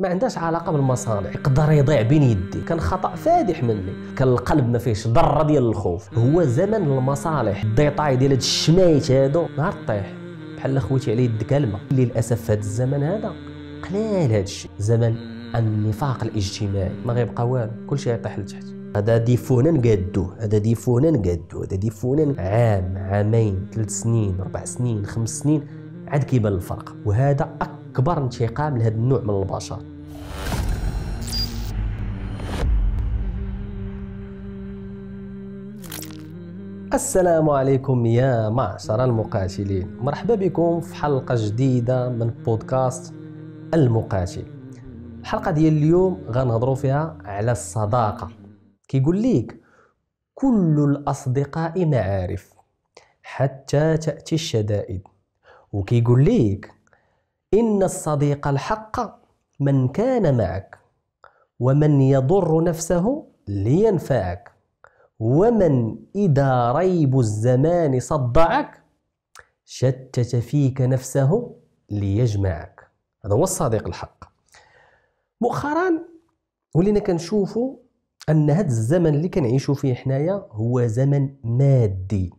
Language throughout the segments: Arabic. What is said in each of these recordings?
ما عندهاش علاقه بالمصالح يقدر يضيع بين يدي كان خطا فادح مني كان القلب ما فيهش ذره ديال الخوف هو زمن المصالح الديطاي ديال هاد الشمايت هادو نهار طيح بحال خويتي على يد كلمه للاسف في هذا الزمن هذا قليل هاد الشيء زمن النفاق الاجتماعي ما غيبقى والو كلشي غيطيح لتحت هذا ديفونا نقادو هذا ديفونا نقادو هذا ديفونا عام عامين ثلاث سنين اربع سنين خمس سنين عاد كيبان الفرق وهذا أكبر كبر انتقام لهذا النوع من البشر السلام عليكم يا معشر المقاتلين مرحبا بكم في حلقة جديدة من بودكاست المقاتل الحلقة ديال اليوم غنهضرو فيها على الصداقة كيقول ليك كل الأصدقاء معارف حتى تأتي الشدائد وكيقول ليك إن الصديق الحق من كان معك ومن يضر نفسه لينفعك ومن إذا ريب الزمان صدعك شتت فيك نفسه ليجمعك هذا هو الصديق الحق مؤخرا ولينا كنشوفوا ان هذا الزمن اللي كنعيشوا فيه حنايا هو زمن مادي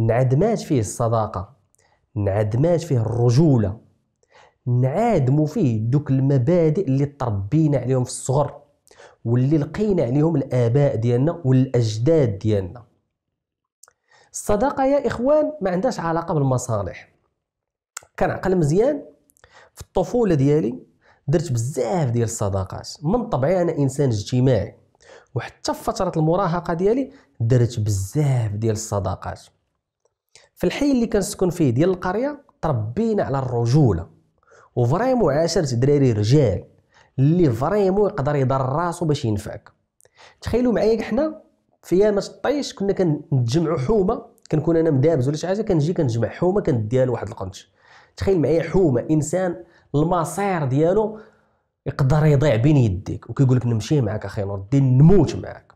انعدمات فيه الصداقه انعدمات فيه الرجوله نعادموا فيه دوك المبادئ اللي تربينا عليهم في الصغر واللي لقينا عليهم الاباء ديالنا والاجداد ديالنا الصداقه يا اخوان ما عندهاش علاقه بالمصالح كنعقل مزيان في الطفوله ديالي درت بزاف ديال الصداقات من طبعي انا انسان اجتماعي وحتى في فتره المراهقه ديالي درت بزاف ديال الصداقات في الحي اللي كنسكن فيه ديال القريه تربينا على الرجوله وفريمون عاشرت دراري رجال اللي فريمون يقدر يضر راسو باش ينفعك تخيلوا معايا حنا في ايام الطيش كنا كنجمعوا حومه كنكون انا مدابز ولا شي حاجه كنجي كنجمع حومه كنديها لواحد القنش تخيل معايا حومه انسان المصير ديالو يقدر يضيع بين يديك وكيقول لك نمشي معاك اخي نور الدين نموت معاك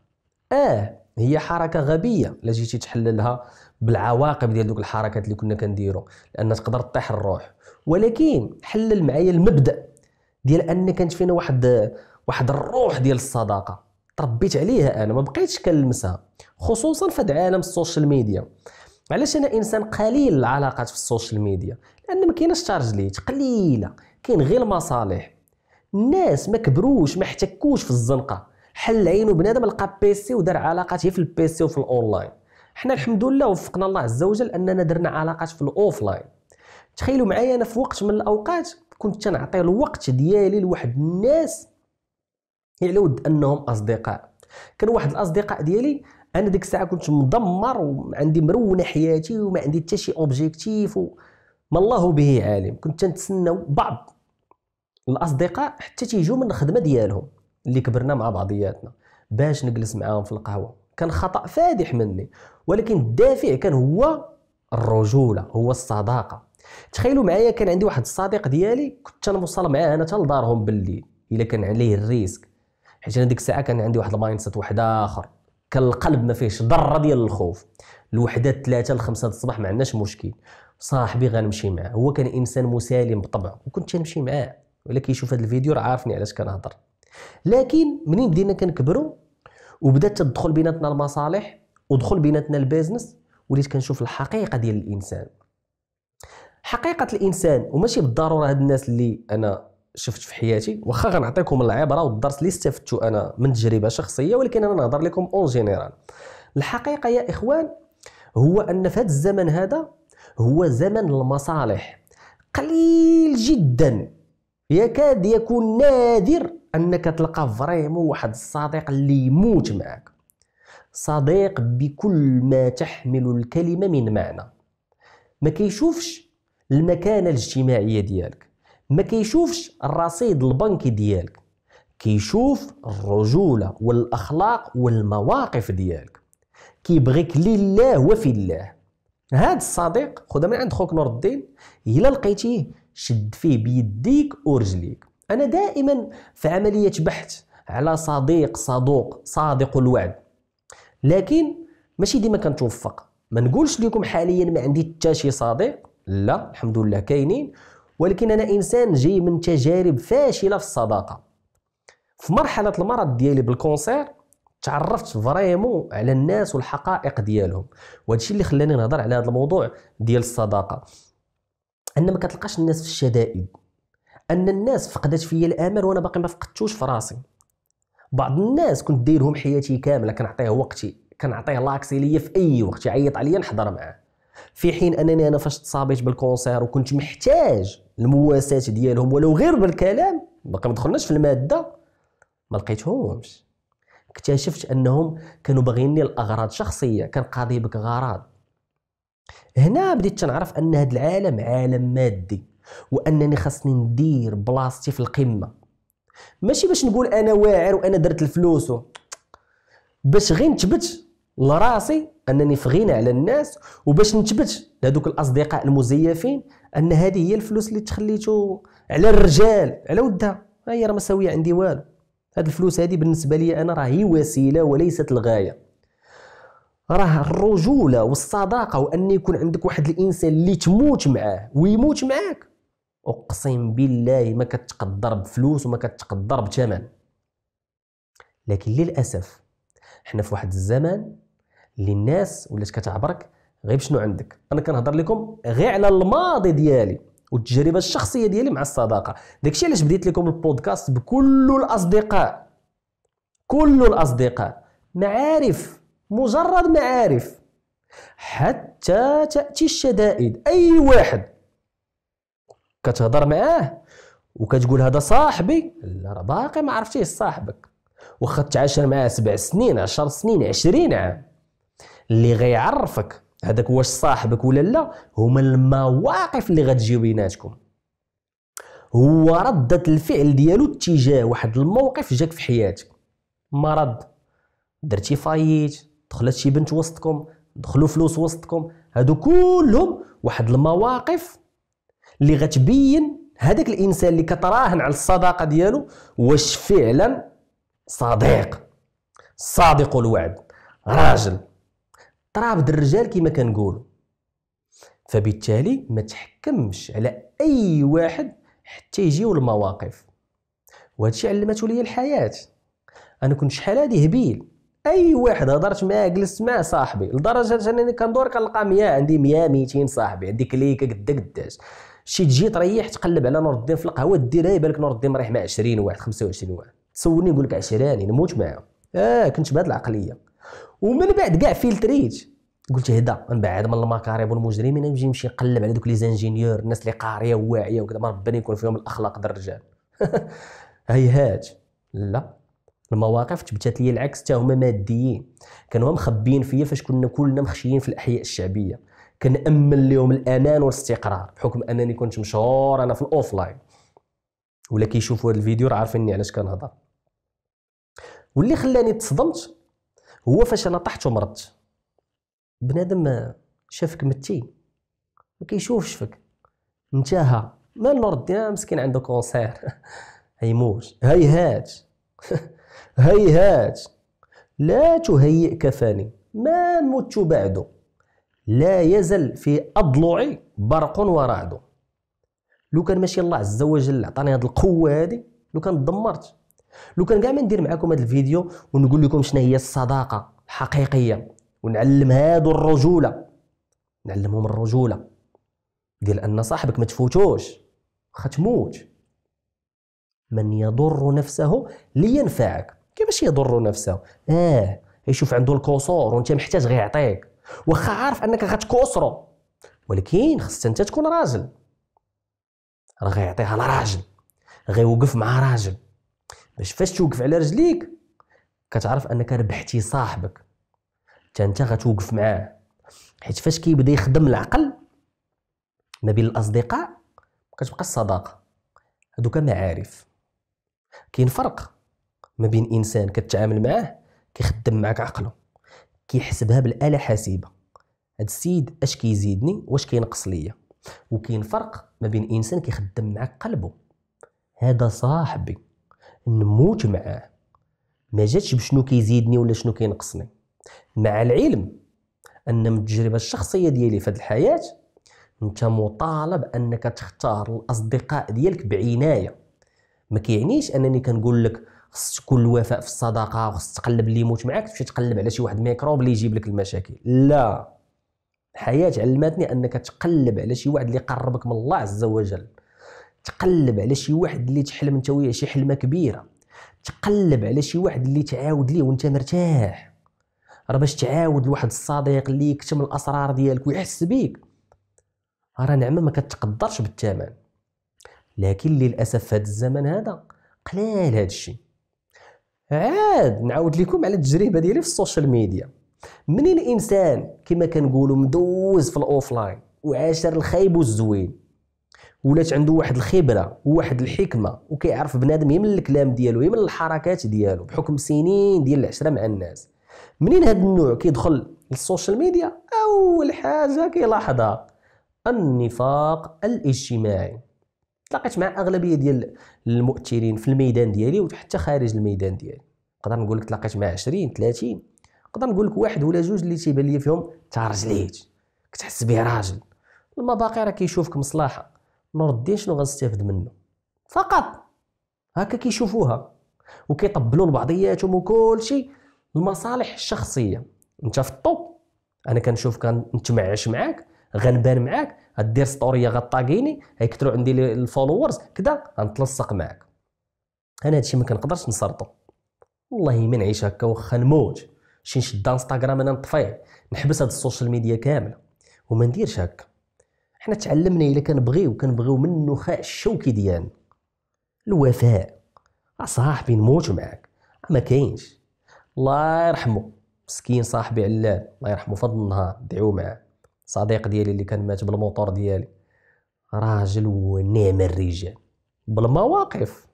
اه هي حركه غبيه لا جيتي تحللها بالعواقب ديال دوك الحركات اللي كنا كنديرو لان تقدر تطيح الروح ولكن حلل معايا المبدا ديال ان كانت فينا واحد واحد الروح ديال الصداقه تربيت عليها انا ما بقيتش كنلمسها خصوصا في عالم السوشيال ميديا علاش انا انسان قليل العلاقات في السوشيال ميديا لان ما كايناش تارجليت قليله كاين غير المصالح الناس ما كبروش ما احتكوش في الزنقه حل عينو بنادم لقى بيسي ودار علاقات في البيسي وفي الاونلاين حنا الحمد لله وفقنا الله عز وجل اننا درنا علاقات في الاوفلاين تخيلوا معايا انا في وقت من الاوقات كنت تنعطي الوقت ديالي لواحد الناس على ود انهم اصدقاء كان واحد الاصدقاء ديالي انا ديك الساعه كنت مدمر وعندي مرونه حياتي وما عندي حتى شي اوبجيكتيف ما الله به عالم كنت تنتسناو بعض الاصدقاء حتى تيجوا من الخدمه ديالهم اللي كبرنا مع بعضياتنا باش نجلس معاهم في القهوه كان خطا فادح مني ولكن الدافع كان هو الرجوله هو الصداقه تخيلوا معايا كان عندي واحد الصديق ديالي كنت انا معاه انا حتى لدارهم بالليل الا كان عليه الريسك حيت انا ديك الساعه كان عندي واحد المايند سيت واحد اخر كان القلب ما فيهش ذره ديال الخوف الوحده ثلاثة الخمسة الصباح ما عندناش مشكل صاحبي غنمشي معاه هو كان انسان مسالم بطبعه وكنت تنمشي معاه ولا كيشوف هذا الفيديو راه عارفني علاش كنهضر لكن منين بدينا كنكبروا وبدات تدخل بيناتنا المصالح ودخل بيناتنا البيزنس وليت كنشوف الحقيقه ديال الانسان حقيقه الانسان وماشي بالضروره هاد الناس اللي انا شفت في حياتي واخا غنعطيكم العبره والدرس اللي استفدتو انا من تجربه شخصيه ولكن انا نهضر لكم اون جينيرال الحقيقه يا اخوان هو ان في هذا الزمن هذا هو زمن المصالح قليل جدا يكاد يكون نادر انك تلقى فريمون واحد الصديق اللي يموت معك صديق بكل ما تحمل الكلمه من معنى ما كيشوفش المكانه الاجتماعيه ديالك ما كيشوفش الرصيد البنكي ديالك كيشوف الرجوله والاخلاق والمواقف ديالك كيبغيك لله وفي الله هذا الصديق خذ من عند خوك نور الدين الا لقيتيه شد فيه بيديك ورجليك أنا دائما في عملية بحث على صديق صدوق صادق الوعد لكن ماشي ديما كنتوفق ما نقولش لكم حاليا ما عندي حتى شي صديق لا الحمد لله كاينين ولكن انا انسان جاي من تجارب فاشله في الصداقه في مرحله المرض ديالي بالكونسير تعرفت فريمون على الناس والحقائق ديالهم وهادشي اللي خلاني نهضر على هذا الموضوع ديال الصداقه ان ما كتلقاش الناس في الشدائد ان الناس فقدت فيا الامل وانا باقي ما فقدتوش في راسي بعض الناس كنت دايرهم حياتي كامله كنعطيه وقتي كنعطيه لاكسي ليا في اي وقت يعيط عليا نحضر معاه في حين انني انا فاش تصابيت بالكونسير وكنت محتاج المواساه ديالهم ولو غير بالكلام باقي ما دخلناش في الماده ما لقيتهمش اكتشفت انهم كانوا باغيني لاغراض شخصيه كان قاضي بك غراض هنا بديت تنعرف ان هذا العالم عالم مادي وانني خاصني ندير بلاصتي في القمه ماشي باش نقول انا واعر وانا درت الفلوس باش غير نثبت لراسي انني في غنى على الناس وباش نثبت لهذوك الاصدقاء المزيفين ان هذه هي الفلوس اللي تخليتو على الرجال على ودها هي راه ما ساويه عندي والو هاد الفلوس هذه بالنسبه لي انا راه هي وسيله وليست الغايه راه الرجوله والصداقه وان يكون عندك واحد الانسان اللي تموت معاه ويموت معاك اقسم بالله ما كتقدر بفلوس وما كتقدر بثمن لكن للاسف حنا في واحد الزمان اللي الناس ولات كتعبرك غير بشنو عندك انا كنهضر لكم غير على الماضي ديالي والتجربه الشخصيه ديالي مع الصداقه داكشي علاش بديت لكم البودكاست بكل الاصدقاء كل الاصدقاء معارف مجرد معارف حتى تاتي الشدائد اي واحد كتهضر معاه وكتقول هذا صاحبي لا راه باقي ما عرفتيش صاحبك واخا تعاشر معاه سبع سنين عشر سنين عشرين عام اللي غيعرفك هذاك واش صاحبك ولا لا هما المواقف اللي غتجي بيناتكم هو ردة الفعل ديالو اتجاه واحد الموقف جاك في حياتك مرض درتي فايت دخلت شي بنت وسطكم دخلوا فلوس وسطكم هادو كلهم واحد المواقف اللي غتبين هذاك الانسان اللي كتراهن على الصداقه ديالو واش فعلا صديق صادق الوعد راجل طراب الرجال كما كنقولوا فبالتالي ما تحكمش على اي واحد حتى يجيو المواقف وهادشي علمته لي الحياه انا كنت شحال هادي هبيل اي واحد هضرت معاه جلست معاه صاحبي لدرجه انني كندور كنلقى 100 عندي 100 200 صاحبي عندي كليكه قد قداش شي تجي تريح تقلب على نور الدين في القهوه ديرها إيه، يبان نور الدين مريح مع 20 واحد 25 واحد تصورني نقول لك 20 نموت معاهم اه كنت بهذه العقليه ومن بعد كاع فلتريت قلت هدا نبعد من المكارب والمجرمين نمشي نمشي نقلب على دوك لي زانجينيور الناس اللي قاريه وواعيه وكذا ما ربنا يكون فيهم الاخلاق ديال الرجال هيهات لا المواقف تبتات لي العكس حتى هما ماديين كانوا مخبيين فيا فاش كنا كلنا مخشيين في الاحياء الشعبيه كنامن لهم الامان والاستقرار بحكم انني كنت مشهور انا في الاوفلاين ولا كيشوفوا هذا الفيديو راه عارفيني علاش كنهضر واللي خلاني تصدمت هو فاش انا طحت ومرضت بنادم شافك متي ما كيشوفش فيك انتهى مال نور الدين مسكين عنده كونسير هيموت هيهات هيهات لا تهيئ كفاني ما مت بعد لا يزل في أضلعي برق ورعد لو كان ماشي الله عز وجل عطاني هاد القوة هادي لو كان دمرت لو كان كاع ما ندير معكم هاد الفيديو ونقول لكم شنو هي الصداقة الحقيقية ونعلم هادو الرجولة نعلمهم الرجولة ديال أن صاحبك ما تفوتوش وخا تموت من يضر نفسه لينفعك كيفاش يضر نفسه اه يشوف عنده الكسور وانت محتاج غير يعطيك واخا عارف انك غتكسرو ولكن خصك انت تكون راجل راه غيعطيها لراجل غيوقف مع راجل باش فاش توقف على رجليك كتعرف انك ربحتي صاحبك حتى انت غتوقف معاه حيت فاش كيبدا يخدم العقل ما بين الاصدقاء كتبقى الصداقه هذوك معارف كاين فرق ما بين انسان كتعامل معاه كيخدم معك عقله كيحسبها بالاله حاسبه هاد السيد اش كيزيدني واش كينقص ليا وكاين فرق ما بين انسان كيخدم معك قلبه هذا صاحبي نموت معاه ما جاتش بشنو كيزيدني ولا شنو كينقصني مع العلم ان من التجربه الشخصيه ديالي في هذه الحياه انت مطالب انك تختار الاصدقاء ديالك بعنايه ما كيعنيش انني كنقول لك خص تكون الوفاء في الصداقه وخص تقلب اللي يموت معاك تمشي تقلب على شي واحد ميكروب اللي يجيب لك المشاكل لا الحياه علمتني انك تقلب على شي واحد اللي قربك من الله عز وجل تقلب على شي واحد اللي تحلم انت وياه شي حلمه كبيره تقلب على شي واحد اللي تعاود ليه وانت مرتاح راه باش تعاود لواحد الصديق اللي يكتم الاسرار ديالك ويحس بيك راه نعمه ما كتقدرش بالثمن لكن للاسف في هذا الزمن هذا قلال هذا الشيء عاد نعاود لكم على التجربه ديالي في السوشيال ميديا منين الانسان كما كنقولوا مدوز في الاوفلاين وعاشر الخايب والزوين ولات عنده واحد الخبره وواحد الحكمه وكيعرف بنادم يمن الكلام ديالو يمن الحركات ديالو بحكم سنين ديال العشره مع الناس منين هذا النوع كيدخل للسوشيال ميديا اول حاجه كيلاحظها النفاق الاجتماعي تلاقيت مع اغلبيه ديال المؤثرين في الميدان ديالي وحتى خارج الميدان ديالي نقدر نقول لك تلاقيت مع 20 30 نقدر نقول لك واحد ولا جوج اللي تيبان لي فيهم تارجليت كتحس به راجل لما باقي راه كيشوفك مصلحه نور الدين شنو غنستافد منه فقط هكا كيشوفوها وكيطبلوا لبعضياتهم وكل شيء المصالح الشخصيه انت في الطوب انا كنشوف كنتمعش معاك غنبان معاك غدير ستوريه غطاقيني غيكثروا عندي الفولورز كذا غنتلصق معاك انا هادشي ما كنقدرش نسرطو والله من عيش هكا واخا نموت شي نشد انستغرام انا نطفيه نحبس هاد السوشيال ميديا كامله وما نديرش هكا حنا تعلمنا الا كنبغيو كنبغيو من النخاع الشوكي ديالنا الوفاء اصاحبي نموت معاك ما كاينش الله يرحمه مسكين صاحبي علان الله يرحمه فضل النهار دعيو معاه صديق ديالي اللي كان مات بالموطور ديالي راجل ونعم الرجال بالمواقف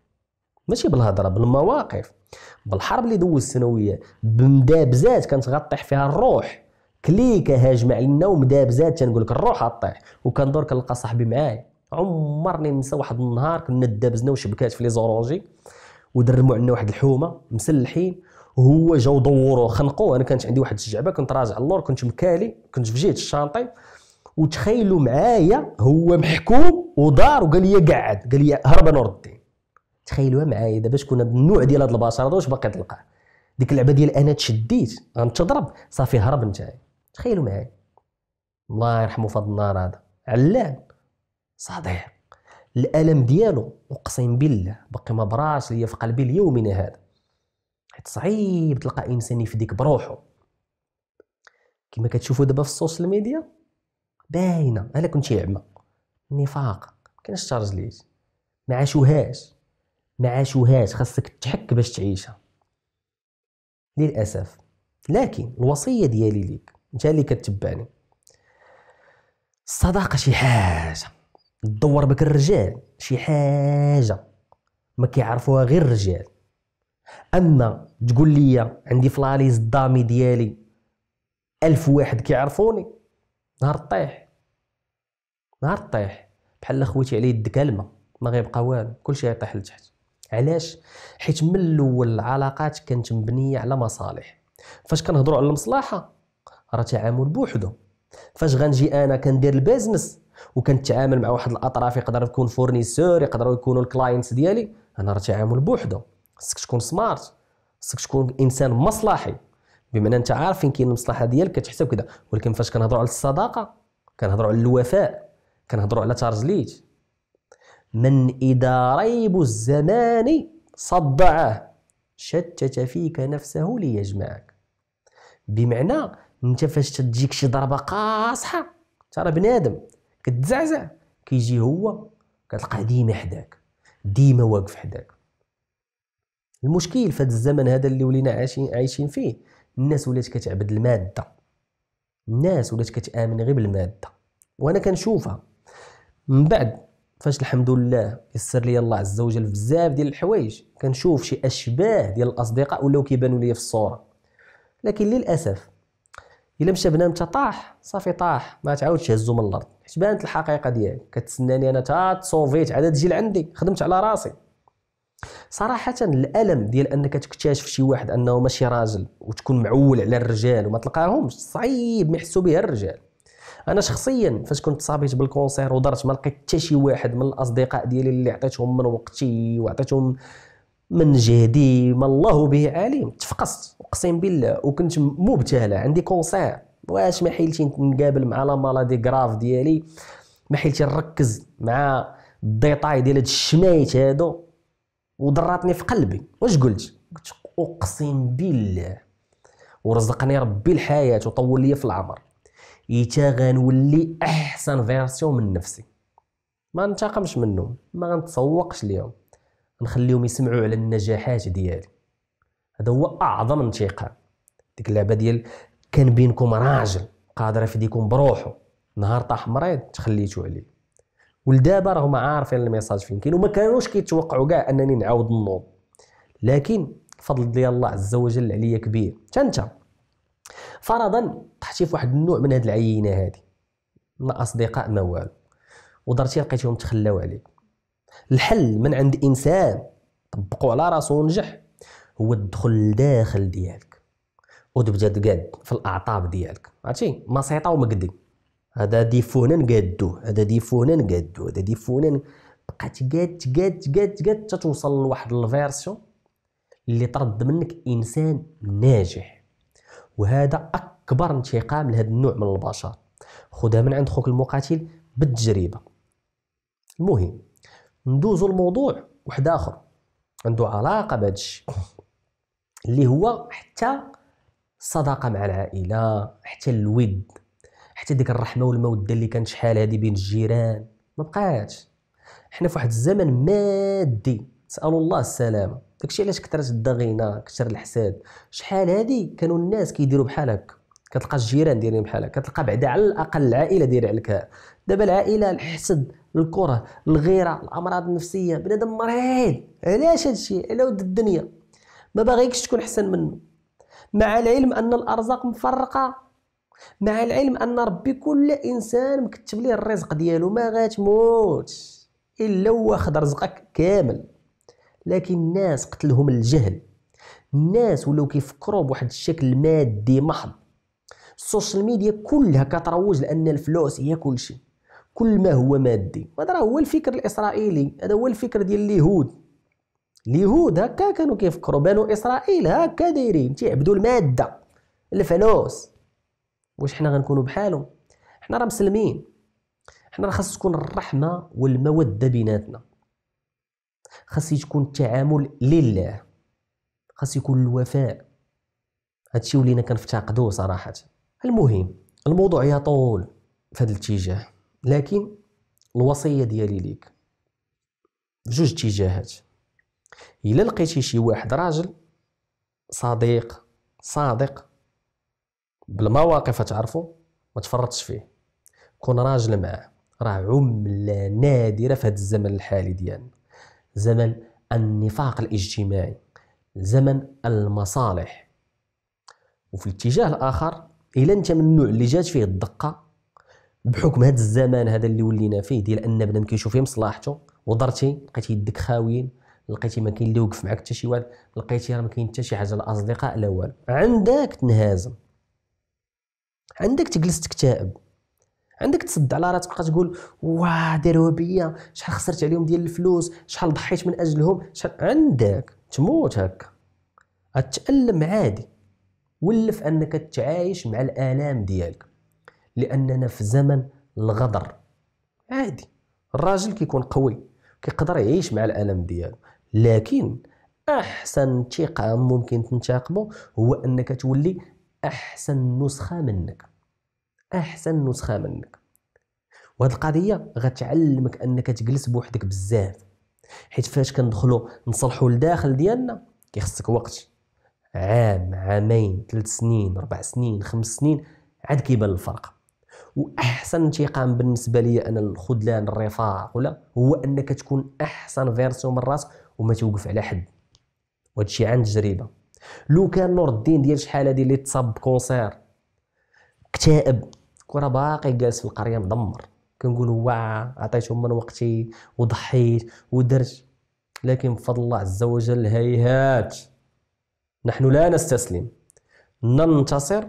ماشي بالهضره بالمواقف بالحرب اللي دوز الثانويه بمدابزات كانت غطيح فيها الروح كليكه هاجمه علينا ومدابزات تنقول لك الروح غطيح وكندور كنلقى صاحبي معايا عمرني ننسى واحد النهار كنا دابزنا وشبكات في لي زورونجي ودرموا عندنا واحد الحومه مسلحين هو جاو دوروه خنقوه انا كانت عندي واحد الشجعبه كنت راجع اللور كنت مكالي كنت في جهه الشانطي وتخيلوا معايا هو محكوم ودار وقال لي قعد قال لي هرب نور الدين تخيلوها معايا دابا شكون هذا النوع ديال هاد البشر هذا واش باقي تلقاه ديك اللعبه ديال انا تشديت غنتضرب صافي هرب انت تخيلوا معايا الله يرحمه فهاد النهار هذا علان صديق الالم ديالو اقسم بالله باقي ما براش ليا في قلبي اليومين هذا حيت صعيب تلقى انسان يفديك بروحو كما كتشوفوا دابا في السوشيال ميديا باينه انا كنت عمى النفاق ما كاينش تشارج ليه ما عاشوهاش ما عاشوهاش خاصك تحك باش تعيشها للاسف لكن الوصيه ديالي ليك انت اللي كتبعني الصداقه شي حاجه تدور بك الرجال شي حاجه ما كيعرفوها غير الرجال اما تقول لي عندي في لاليز الضامي ديالي ألف واحد كيعرفوني نهار طيح نهار طيح بحال خويتي على يد كلمه ما غيبقى والو كلشي غيطيح لتحت علاش حيت من الاول العلاقات كانت مبنيه على مصالح فاش كنهضروا على المصلحه راه تعامل بوحدو فاش غنجي انا كندير البيزنس وكنتعامل مع واحد الاطراف يقدر يكون فورنيسور يقدروا يكونوا الكلاينتس ديالي انا راه تعامل بوحدو خصك تكون سمارت خصك تكون انسان مصلحي بمعنى انت عارف فين كاين المصلحه ديالك كتحسب كذا ولكن فاش كنهضروا على الصداقه كنهضروا على الوفاء كنهضروا على تارزليت من اذا ريب الزمان صدعه شتت فيك نفسه ليجمعك بمعنى انت فاش تجيك شي ضربه قاصحه ترى بنادم كتزعزع كيجي هو كتلقاه ديما حداك ديما واقف حداك المشكل في هذا الزمن هذا اللي ولينا عايشين عايشين فيه الناس ولات كتعبد الماده الناس ولات كتامن غير بالماده وانا كنشوفها من بعد فاش الحمد لله يسر لي الله عز وجل بزاف ديال الحوايج كنشوف شي اشباه ديال الاصدقاء ولاو كيبانوا لي في الصوره لكن للاسف الا مشى بنان طاح صافي طاح ما تعاودش هزو من الارض حيت بانت الحقيقه ديالي كتسناني انا تا تصوفيت عاد تجي لعندي خدمت على راسي صراحه الالم ديال انك تكتشف شي واحد انه ماشي راجل وتكون معول على الرجال وما تلقاهمش صعيب ما يحسوا بها الرجال انا شخصيا فاش كنت صابيت بالكونسير ودرت ما لقيت حتى شي واحد من الاصدقاء ديالي اللي عطيتهم من وقتي وعطيتهم من جهدي ما الله به عليم تفقست اقسم بالله وكنت مبتهله عندي كونسير واش ما حيلتي نقابل مع لا مالادي كراف ديالي ما حيلتي نركز مع الديطاي ديال هاد الشمايت هادو وضراتني في قلبي واش قلت قلت اقسم بالله ورزقني ربي الحياه وطول لي في العمر ايتا غنولي احسن فيرسيون من نفسي ما ننتقمش منهم ما غنتسوقش ليهم نخليهم يسمعوا على النجاحات ديالي هذا هو اعظم انتقام ديك اللعبه ديال كان بينكم راجل قادر يفديكم بروحه نهار طاح مريض تخليتو عليه ولدابا راهما عارفين الميساج فين كاين وما كانوش كيتوقعوا كاع انني نعاود نوض لكن فضل ديال الله عز وجل عليا كبير انت فرضا طحتي في واحد النوع من هاد العينه هادي ما اصدقاء ما والو ودرتي لقيتيهم تخلاو عليك الحل من عند انسان طبقوا على راسو ونجح هو تدخل لداخل ديالك وتبدا تقاد في الاعطاب ديالك عرفتي مسيطه ومكدي هذا ديفونا قادوه هذا ديفونا قادوه هذا ديفونا بقات قاد قاد قاد قاد تتوصل لواحد الفيرسيون اللي طرد منك انسان ناجح وهذا اكبر انتقام لهذا النوع من البشر خدها من عند خوك المقاتل بالتجربه المهم ندوزو الموضوع واحد اخر عنده علاقه بهذا الشيء اللي هو حتى الصداقه مع العائله حتى الود حتى ديك الرحمه والموده اللي كانت شحال هذه بين الجيران ما بقاتش حنا في واحد الزمن مادي سالوا الله السلامه داكشي علاش كثرت الضغينه كثر الحساد شحال هذه كانوا الناس كيديروا بحال هكا كتلقى الجيران دايرين بحال هكا كتلقى بعدا على الاقل العائله دايره عليك دابا العائله الحسد الكره الغيره الامراض النفسيه بنادم مريض علاش هادشي على ود الدنيا ما باغيكش تكون احسن منه مع العلم ان الارزاق مفرقه مع العلم ان ربي كل انسان مكتب ليه الرزق ديالو ما غاتموت الا واخد رزقك كامل لكن الناس قتلهم الجهل الناس ولاو كيفكروا بواحد الشكل مادي محض السوشيال ميديا كلها كتروج لان الفلوس هي كل شيء كل ما هو مادي هذا راه هو الفكر الاسرائيلي هذا هو الفكر ديال اليهود اليهود هكا كانوا كيفكروا بنو اسرائيل هكا دايرين تيعبدوا الماده الفلوس واش حنا غنكونوا بحالهم حنا راه مسلمين حنا راه خاص تكون الرحمه والموده بيناتنا خاص تكون التعامل لله خاص يكون الوفاء هادشي ولينا كنفتقدوه صراحه المهم الموضوع يطول في هذا الاتجاه لكن الوصيه ديالي ليك جوج اتجاهات الا لقيتي شي واحد راجل صديق صادق بالمواقف تعرفوا ما تفرطش فيه كون راجل معاه راه عملة نادرة في هذا الزمن الحالي ديالنا زمن النفاق الاجتماعي زمن المصالح وفي الاتجاه الآخر إلا أنت من النوع اللي جات فيه الدقة بحكم هذا الزمان هذا اللي ولينا فيه ديال أن بنادم كيشوف مصلحته ودرتي لقيتي يدك خاويين لقيتي ما كاين اللي يوقف معك حتى شي واحد لقيتي راه ما كاين حتى شي حاجه لا اصدقاء لا والو عندك تنهزم عندك تجلس تكتئب عندك تصد على راسك تبقى تقول واه داروا بيا شحال خسرت عليهم ديال الفلوس شحال ضحيت من اجلهم شحال عندك تموت هكا تتالم عادي ولف انك تعايش مع الالام ديالك لاننا في زمن الغدر عادي الراجل كيكون قوي كيقدر يعيش مع الالم ديالو لكن احسن انتقام ممكن تنتقمه هو انك تولي احسن نسخه منك احسن نسخه منك وهذه القضيه غتعلمك انك تجلس بوحدك بزاف حيت فاش كندخلو نصلحو الداخل ديالنا كيخصك وقت عام عامين ثلاث سنين اربع سنين خمس سنين عاد كيبان الفرق واحسن انتقام بالنسبه لي انا الخذلان الرفاق ولا هو انك تكون احسن فيرسيون من راسك وما توقف على حد وهادشي عن تجربه لو كان نور الدين ديال شحال هادي اللي تصاب بكونسير اكتئب كره باقي جالس في القريه مدمر كنقول وا عطيتهم من وقتي وضحيت ودرت لكن بفضل الله عز وجل هيهات نحن لا نستسلم ننتصر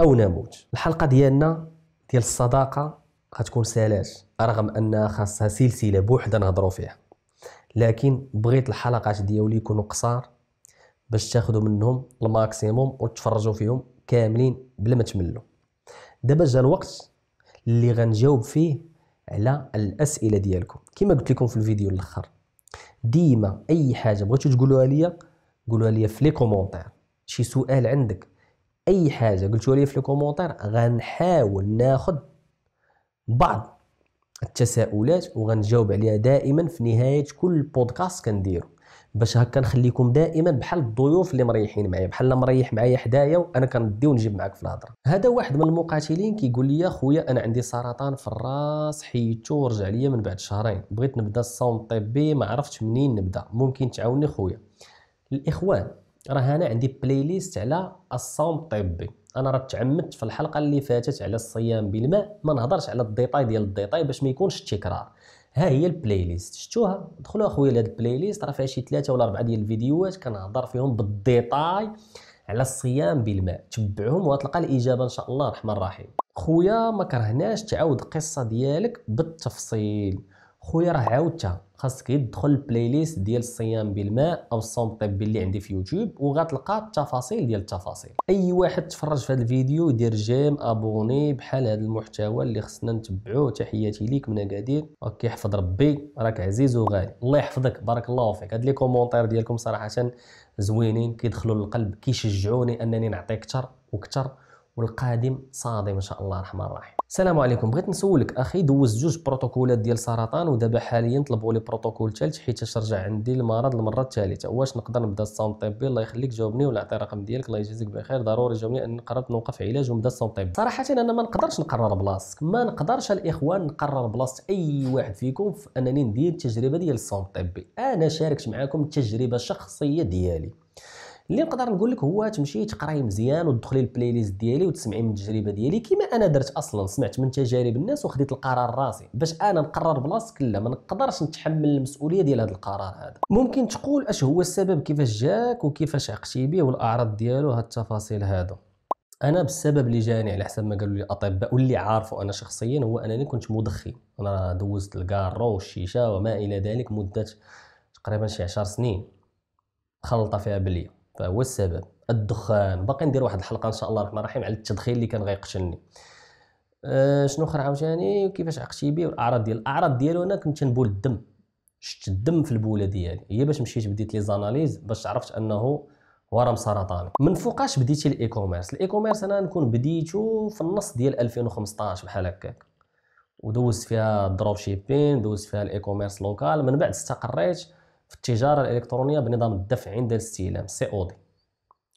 او نموت الحلقه ديالنا ديال الصداقه غتكون سالات رغم انها خاصها سلسله بوحدها نهضروا فيها لكن بغيت الحلقات ديالي يكونوا قصار باش تاخذوا منهم الماكسيموم وتفرجوا فيهم كاملين بلا ما تملوا دابا جا الوقت اللي غنجاوب فيه على الاسئله ديالكم كما قلت لكم في الفيديو الاخر ديما اي حاجه بغيتو تقولوها ليا قولوها ليا في لي كومونتير شي سؤال عندك اي حاجه قلتوها ليا في لي كومونتير غنحاول ناخذ بعض التساؤلات وغنجاوب عليها دائما في نهايه كل بودكاست كنديرو باش هكا نخليكم دائما بحال الضيوف اللي مريحين معايا بحال مريح معايا حدايا وانا كندي ونجيب معاك في الهضره هذا واحد من المقاتلين كيقول لي خويا انا عندي سرطان في الراس حيدته ورجع ليا من بعد شهرين بغيت نبدا الصوم الطبي ما عرفتش منين نبدا ممكن تعاوني خويا الاخوان راه انا عندي بلاي ليست على الصوم الطبي انا راه تعمدت في الحلقه اللي فاتت على الصيام بالماء ما نهضرش على الديتاي ديال الديتاي باش ما يكونش تكرار ها هي البلاي ليست شفتوها دخلوا اخويا لهاد البلاي ليست راه فيها شي ثلاثه ولا اربعه ديال الفيديوهات كنهضر فيهم بالديتاي على الصيام بالماء تبعهم وغتلقى الاجابه ان شاء الله الرحمن الرحيم خويا ما كرهناش تعاود القصه ديالك بالتفصيل خويا راه عاودتها خاصك يدخل البلاي ليست ديال الصيام بالماء او الصوم الطبي اللي عندي في يوتيوب وغتلقى التفاصيل ديال التفاصيل اي واحد تفرج في هذا الفيديو يدير جيم ابوني بحال هذا المحتوى اللي خصنا نتبعوه تحياتي ليك من اكادير اوكي يحفظ ربي راك عزيز وغالي الله يحفظك بارك الله فيك هاد لي كومونتير ديالكم صراحه زوينين كيدخلوا للقلب كيشجعوني انني نعطي اكثر واكثر والقادم صادم ان شاء الله الرحمن الرحيم السلام عليكم بغيت نسولك اخي دوزت جوج بروتوكولات ديال سرطان ودابا حاليا طلبوا لي بروتوكول ثالث حيت رجع عندي المرض المره الثالثه واش نقدر نبدا الصون طبي الله يخليك جاوبني ولا اعطي رقم ديالك الله يجازيك بخير ضروري جاوبني ان قررت نوقف علاج ونبدا الصون طبي صراحه انا ما نقدرش نقرر بلاصتك ما نقدرش الاخوان نقرر بلاصه اي واحد فيكم في انني ندير التجربه ديال الصون طبي انا شاركت معكم التجربه الشخصيه ديالي اللي نقدر نقول لك هو تمشي تقراي مزيان وتدخلي البلاي ليست ديالي وتسمعي من التجربه ديالي كما انا درت اصلا سمعت من تجارب الناس وخديت القرار راسي باش انا نقرر بلاصتك لا ما نقدرش نتحمل المسؤوليه ديال هذا القرار هذا ممكن تقول اش هو السبب كيفاش جاك وكيفاش عقتي به والاعراض ديالو هاد التفاصيل هادو انا بالسبب اللي جاني على حسب ما قالوا لي الاطباء واللي عارفه انا شخصيا هو انني كنت مدخن انا دوزت الكارو والشيشه وما الى ذلك مده تقريبا شي 10 سنين خلطه فيها بليه فهو السبب الدخان باقي ندير واحد الحلقه ان شاء الله الرحمن الرحيم على التدخين اللي كان غيقتلني أه شنو اخر عاوتاني كيفاش عقتي بيه والاعراض ديال الاعراض ديالو انا كنت تنبول الدم شفت الدم في البوله ديالي هي باش مشيت بديت لي زاناليز باش عرفت انه ورم سرطاني من فوقاش بديتي الاي كوميرس الاي كوميرس انا نكون بديتو في النص ديال 2015 بحال هكاك ودوزت فيها الدروب شيبين دوزت فيها الاي كوميرس لوكال من بعد استقريت في التجاره الالكترونيه بنظام الدفع عند الاستلام سي او دي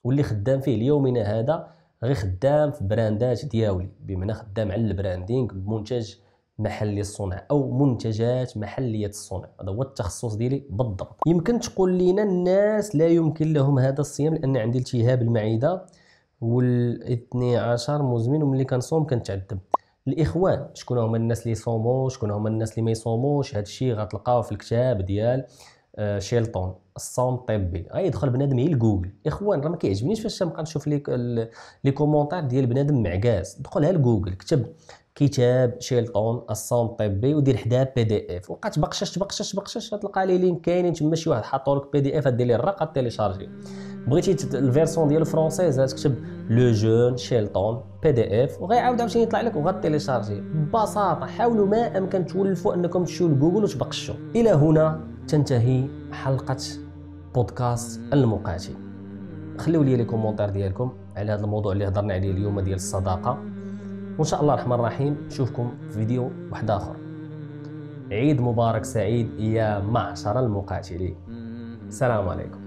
واللي خدام فيه ليومنا هذا غير خدام في براندات دياولي بمعنى خدام على البراندينغ بمنتج محلي الصنع او منتجات محليه الصنع هذا هو التخصص ديالي بالضبط يمكن تقول لنا الناس لا يمكن لهم هذا الصيام لان عندي التهاب المعده وال12 عشر مزمن وملي كنصوم كنتعذب الاخوان شكون هما الناس اللي صوموا شكون هما الناس اللي ما يصوموش هذا الشيء غتلقاوه في الكتاب ديال آه، شيلتون الصوم الطبي غيدخل بنادم غير لجوجل اخوان راه ما كيعجبنيش فاش تنبقى نشوف لي لي كومونتير ديال بنادم معكاز دخلها لجوجل كتب كتاب شيلتون الصوم الطبي ودير حداه بي دي اف وبقى تبقشش تبقشش تبقشش تلقى لي لينك كاينين تما شي واحد حاطو لك بي دي اف دير ليه الرقه تيليشارجي بغيتي الفيرسون ديال الفرونسيز تكتب لو جون شيلتون بي دي اف وغيعاود عاوتاني يطلع لك وغتيليشارجي ببساطه حاولوا ما امكن تولفوا انكم تمشيو لجوجل وتبقشوا الى هنا تنتهي حلقه بودكاست المقاتل خليو لي لي ديالكم على هذا الموضوع اللي هضرنا عليه اليوم ديال الصداقه وان شاء الله الرحمن الرحيم نشوفكم في فيديو واحد اخر عيد مبارك سعيد يا معشر المقاتلين السلام عليكم